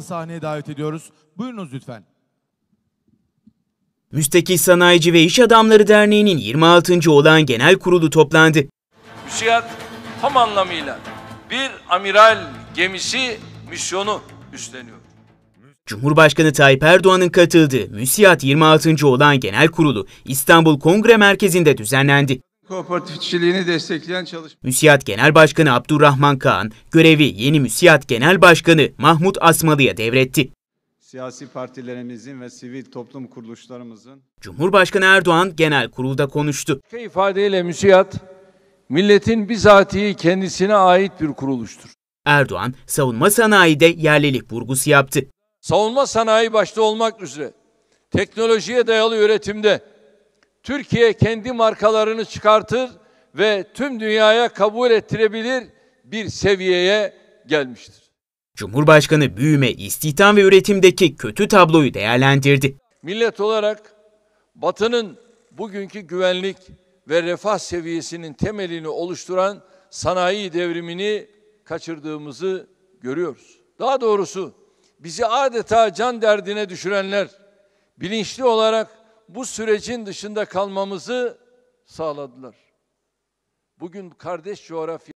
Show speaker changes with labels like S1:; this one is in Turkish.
S1: Hanım'ı sahneye davet ediyoruz. Buyurunuz lütfen.
S2: Müstakil Sanayici ve İş Adamları Derneği'nin 26. olan genel kurulu toplandı.
S1: Müşiyat tam anlamıyla bir amiral gemisi misyonu üstleniyor.
S2: Cumhurbaşkanı Tayyip Erdoğan'ın katıldığı MÜSİAD 26. olan genel kurulu İstanbul Kongre Merkezi'nde düzenlendi
S1: kooperatifçiliğini destekleyen çalışma.
S2: MÜSİAD Genel Başkanı Abdurrahman Kağan görevi yeni Müsiyat Genel Başkanı Mahmut Asmalı'ya devretti.
S1: Siyasi partilerimizin ve sivil toplum kuruluşlarımızın Cumhurbaşkanı
S2: Erdoğan genel kurulda konuştu. İfadeyle Müsiyat milletin bizatihi
S1: kendisine ait bir kuruluştur. Erdoğan savunma sanayide yerlilik vurgusu yaptı. Savunma sanayi başta olmak üzere teknolojiye dayalı üretimde Türkiye kendi markalarını çıkartır ve tüm dünyaya kabul ettirebilir bir seviyeye gelmiştir.
S2: Cumhurbaşkanı büyüme, istihdam ve üretimdeki kötü tabloyu değerlendirdi.
S1: Millet olarak Batı'nın bugünkü güvenlik ve refah seviyesinin temelini oluşturan sanayi devrimini kaçırdığımızı görüyoruz. Daha doğrusu bizi adeta can derdine düşürenler bilinçli olarak bu sürecin dışında kalmamızı sağladılar. Bugün kardeş coğrafya